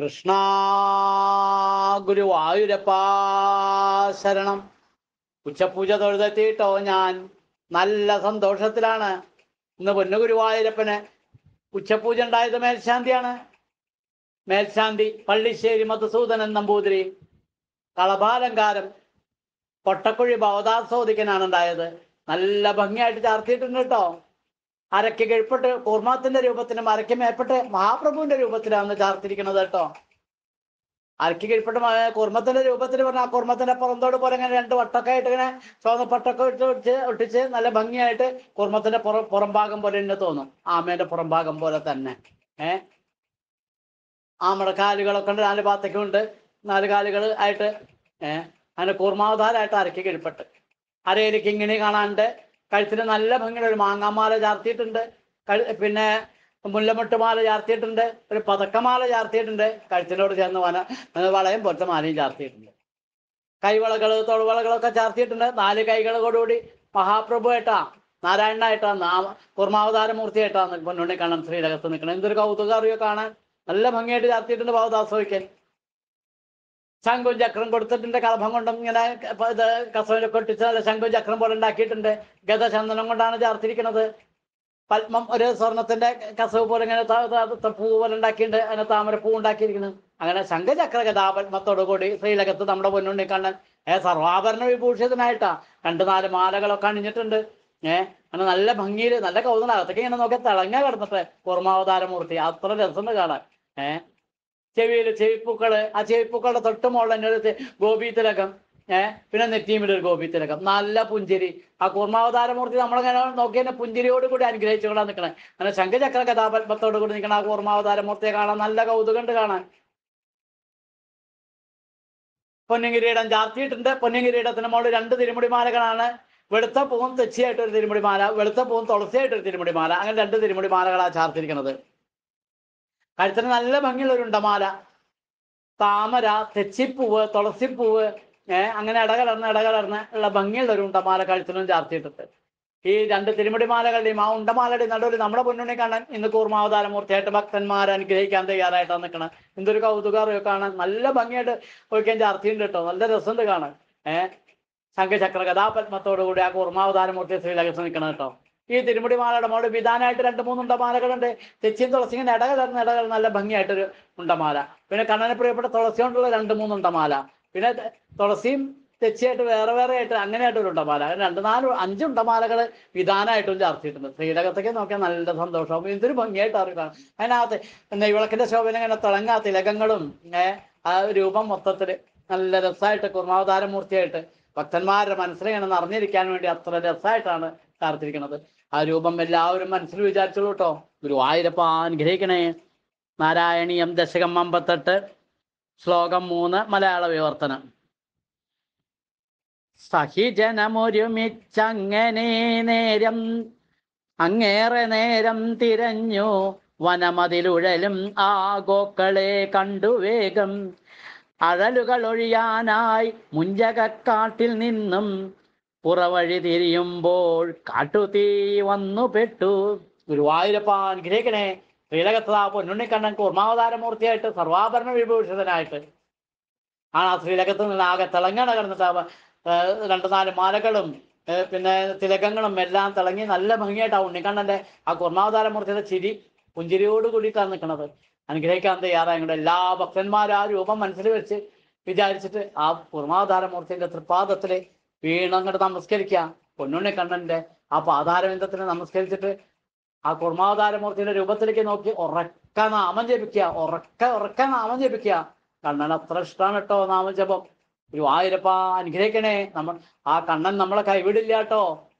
കൃഷ്ണ ഗുരുവായൂരപ്പാശരണം ശരണം ഉച്ചപൂജ തൊഴുതെത്തിയിട്ടോ ഞാൻ നല്ല സന്തോഷത്തിലാണ് ഇന്ന് പൊന്നു ഗുരുവായൂരപ്പന് ഉച്ചപൂജ ഉണ്ടായത് മേൽശാന്തിയാണ് മേൽശാന്തി പള്ളിശ്ശേരി മധുസൂദനൻ നമ്പൂതിരി കളഭാലങ്കാരം പൊട്ടക്കുഴി ഭവതാസ്വദിക്കനാണ് ഉണ്ടായത് നല്ല ഭംഗിയായിട്ട് ചാർത്തിയിട്ടുണ്ട് കേട്ടോ അരക്ക് കീഴ്പ്പെട്ട് കൂർമാത്തിന്റെ രൂപത്തിലും അരക്ക് മേപ്പെട്ട് മഹാപ്രഭുവിന്റെ രൂപത്തിലാണ് ചാർത്തിരിക്കുന്നത് കേട്ടോ അരക്ക് കീഴ്പ്പെട്ട് കുർമ്മത്തിന്റെ രൂപത്തിൽ പറഞ്ഞാൽ ആ കുർമ്മത്തിന്റെ പുറന്തോട് പോലെ ഇങ്ങനെ രണ്ട് വട്ടൊക്കെ ആയിട്ട് ഇങ്ങനെ ചുവന്ന പട്ടൊക്കെ ഇട്ട് ഒട്ടിച്ച് ഒട്ടിച്ച് നല്ല ഭംഗിയായിട്ട് കുർമ്മത്തിന്റെ പുറ പുറംഭാഗം പോലെ തന്നെ തോന്നും ആമേന്റെ പുറംഭാഗം പോലെ തന്നെ ഏ ആമയുടെ കാലുകളൊക്കെ ഉണ്ട് നാല് ഭാഗത്തേക്കും ഉണ്ട് നാല് കാലുകൾ ആയിട്ട് ഏഹ് അതിന്റെ കൂർമാവതാരായിട്ട് അരക്ക് കീഴ്പ്പെട്ട് അരയിലേക്ക് ഇങ്ങനെ കാണാണ്ട് കഴുത്തിന് നല്ല ഭംഗിയുള്ള ഒരു മാങ്ങാമാല ചാർത്തിയിട്ടുണ്ട് പിന്നെ മുല്ലമൊട്ടുമാല ചാർത്തിയിട്ടുണ്ട് ഒരു പതക്കമാല ചാർത്തിയിട്ടുണ്ട് കഴുത്തിനോട് ചേർന്ന് വന വളയം പോലത്തെ മാലയും ചാർത്തിയിട്ടുണ്ട് കൈവളകൾ തൊഴുവളകളൊക്കെ ചാർത്തിയിട്ടുണ്ട് നാല് കൈകളോടുകൂടി മഹാപ്രഭുവായിട്ടാ കുർമാവതാര നാമ കുർമാവതാരമൂർത്തിയായിട്ടാ പൊന്നുണ്ണി കാണാൻ ശ്രീരകത്ത് നിൽക്കണം എന്തൊരു കൗതുകം അറിയോ കാണാൻ നല്ല ഭംഗിയായിട്ട് ചാർത്തിയിട്ടുണ്ട് ഭാവദാസോയ്ക്കൽ ശംഖും ചക്രം കൊടുത്തിട്ടുണ്ട് കളഭം കൊണ്ടും ഇങ്ങനെ ഇത് കസവിനെ കൊട്ടിച്ച് ശംഖും ചക്രം പോലെ ഉണ്ടാക്കിയിട്ടുണ്ട് ഗതചന്ദനം കൊണ്ടാണ് ചേർത്തിരിക്കുന്നത് പത്മം ഒരു സ്വർണത്തിന്റെ കസവ് പോലെ ഇങ്ങനെ പൂ പോലെ ഉണ്ടാക്കിയിട്ടുണ്ട് അതിനെ താമരപ്പൂ ഉണ്ടാക്കിയിരിക്കുന്നത് അങ്ങനെ ശംഖചക്ര കഥാപത്മത്തോടു കൂടി ശ്രീലകത്ത് നമ്മുടെ പൊന്നുണ്ണി കണ്ണൻ ഏ സർവാഭരണ വിഭൂഷിതനായിട്ടാ രണ്ട് നാല് മാലകളൊക്കെ അണിഞ്ഞിട്ടുണ്ട് ഏഹ് അങ്ങനെ നല്ല ഭംഗിയിൽ നല്ല കൗതുകം അകത്തൊക്കെ ഇങ്ങനെ നോക്കി തിളങ്ങാ കിടന്നിട്ട് കുർമാവതാരമൂർത്തി അത്ര രസം കാണാൻ ഏഹ് ചെവിയിൽ ചെവിപ്പൂക്കള് ആ ചെവിപ്പൂക്കളുടെ തൊട്ടുമുള്ള എൻ്റെ ഗോപി തിലകം ഏഹ് പിന്നെ നെറ്റിയുമിട്ട് ഒരു തിലകം നല്ല പുഞ്ചിരി ആ കൂർമാവതാരമൂർത്തി നമ്മളിങ്ങനെ നോക്കി തന്നെ പുഞ്ചിരിയോട് കൂടി അനുഗ്രഹിച്ചുകൊണ്ടാണ് നിൽക്കണേ അങ്ങനെ ശംഖചക്ര കഥാപത്മത്തോട് കൂടി നിൽക്കണം ആ കൂർമാവതാരമൂർത്തിയെ കാണാൻ നല്ല കൗതുകമുണ്ട് കാണാൻ പൊന്നുകിരീടം ചാർത്തിയിട്ടുണ്ട് പൊന്നുകിരീടത്തിന് മുകളിൽ രണ്ട് തിരുമുടിമാലകളാണ് വെളുത്ത പൂവും തെച്ചിയായിട്ട് ഒരു തിരുമുടിമാല വെളുത്ത പൂവും തുളസിയായിട്ട് ഒരു തിരുമുടിമാല അങ്ങനെ രണ്ട് തിരുമുടിമാലകളാണ് ചാർത്തിരിക്കുന്നത് കഴുത്തിന് നല്ല ഭംഗിയുള്ള ഒരു ഉണ്ടമാല താമര തെച്ചിപ്പൂവ് തുളസിപ്പൂവ് ഏഹ് അങ്ങനെ ഇടകലർന്ന് ഇടകലർന്ന് ഉള്ള ഭംഗിയുള്ള ഒരു ഉണ്ടമാല കഴുത്തിനും ചാർത്തിയിട്ടിട്ട് ഈ രണ്ട് മാലകളുടെയും ആ ഉണ്ടമാലയുടെയും നടുവിൽ നമ്മുടെ പൊന്നുണ്ണി കാണാൻ ഇന്ന് കൂർമാവതാരമൂർത്തിയായിട്ട് ഭക്തന്മാർ അനുഗ്രഹിക്കാൻ തയ്യാറായിട്ടാണ് നിൽക്കണം എന്തൊരു കൗതുകാറിയൊക്കെ കാണാൻ നല്ല ഭംഗിയായിട്ട് ഒഴിക്കാൻ ചാർത്തിയുണ്ട് കേട്ടോ നല്ല രസമുണ്ട് കാണാൻ ഏഹ് ശംഖചക്ര കഥാപത്മത്തോടു കൂടി ആ കൂർമാവതാരമൂർത്തി ശ്രീലകൃഷ്ണൻ നിൽക്കണം കേട്ടോ ഈ തിരുമുടി മാലയുടെ മോളിൽ വിധാനായിട്ട് രണ്ട് മൂന്ന് മാലകളുണ്ട് തെച്ചിൻ തുളസിയും ഇടകലർന്ന ഇടകൾ നല്ല ഭംഗിയായിട്ടൊരു ഉണ്ടമാല പിന്നെ കണ്ണന് പ്രിയപ്പെട്ട തുളസി കൊണ്ടുള്ള രണ്ട് മൂന്ന് ഉണ്ടമാല പിന്നെ തുളസിയും തെച്ചിയായിട്ട് വേറെ വേറെ ആയിട്ട് അങ്ങനെയായിട്ട് ഒരു ഉണ്ടമാല രണ്ട് നാല് അഞ്ച് ഉണ്ടമാലകൾ വിധാനമായിട്ടും ചാർത്തിയിട്ടുണ്ട് ശ്രീലകത്തേക്ക് നോക്കിയാൽ നല്ല സന്തോഷവും എന്തൊരു ഭംഗിയായിട്ട് അറിയാം അതിനകത്ത് നെയ്വിളക്കിന്റെ ശോഭന ഇങ്ങനെ തിളങ്ങാ തിലകങ്ങളും ആ രൂപം മൊത്തത്തിൽ നല്ല രസമായിട്ട് കുർമാവതാര മൂർത്തിയായിട്ട് ഭക്തന്മാരുടെ മനസ്സിലിങ്ങനെ നിറഞ്ഞിരിക്കാൻ വേണ്ടി അത്ര രസമായിട്ടാണ് ചാർത്തിരിക്കുന്നത് ആ രൂപം എല്ലാവരും മനസ്സിൽ വിചാരിച്ചോളൂ കേട്ടോ ഗുരുവായൂരപ്പ അനുഗ്രഹിക്കണേ നാരായണീയം ദശകം അമ്പത്തെട്ട് ശ്ലോകം മൂന്ന് മലയാള വിവർത്തനം സഹിജനമൊരുമിച്ചങ്ങനെ നേരം അങ്ങേറെ നേരം തിരഞ്ഞു വനമതിലുഴലും ആ ഗോക്കളെ കണ്ടു വേഗം അഴലുകൾ ഒഴിയാനായി മുഞ്ചകക്കാട്ടിൽ നിന്നും പുറവഴി തിരിയുമ്പോൾ കാട്ടുതീ വന്നു പെട്ടു ഗുരുവായൂരപ്പ അനുഗ്രഹിക്കണേ ശ്രീലകത്തതാ പൊന്നുണ്ണിക്കണ്ണൻ മൂർത്തിയായിട്ട് സർവാഭരണ വിഭൂഷിതനായിട്ട് ആണ് ആ ശ്രീലകത്ത് നിന്ന് ആകെ തിളങ്ങണ കിടന്നിട്ട് രണ്ടു നാല് മാലകളും പിന്നെ തിലകങ്ങളും എല്ലാം തിളങ്ങി നല്ല ഭംഗിയായിട്ട് ആ ഉണ്ണിക്കണ്ണന്റെ ആ കുർമാവതാരമൂർത്തിയുടെ ചിരി പുഞ്ചിരിയോട് കൂടിയിട്ടാണ് നിൽക്കുന്നത് അനുഗ്രഹിക്കാൻ തയ്യാറായ എല്ലാ ഭക്തന്മാരും ആ രൂപം മനസ്സിൽ വെച്ച് വിചാരിച്ചിട്ട് ആ കുർമാവതാരമൂർത്തിയുടെ തൃപ്പാദത്തിലെ അങ്ങോട്ട് നമസ്കരിക്കുക പൊന്നുണ്ണി കണ്ണന്റെ ആ പാതാരബന്ധത്തിന് നമസ്കരിച്ചിട്ട് ആ കുർമാവതാരമൂർത്തിയുടെ രൂപത്തിലേക്ക് നോക്കി ഉറക്ക നാമം ജപിക്കുക ഉറക്ക ഉറക്ക നാമം ജപിക്കുക കണ്ണൻ അത്ര ഇഷ്ടമാണ് കേട്ടോ നാമം ജപം ഗുരുവായൂരപ്പ അനുഗ്രഹിക്കണേ നമ്മൾ ആ കണ്ണൻ നമ്മളെ കൈവിടില്ല കേട്ടോ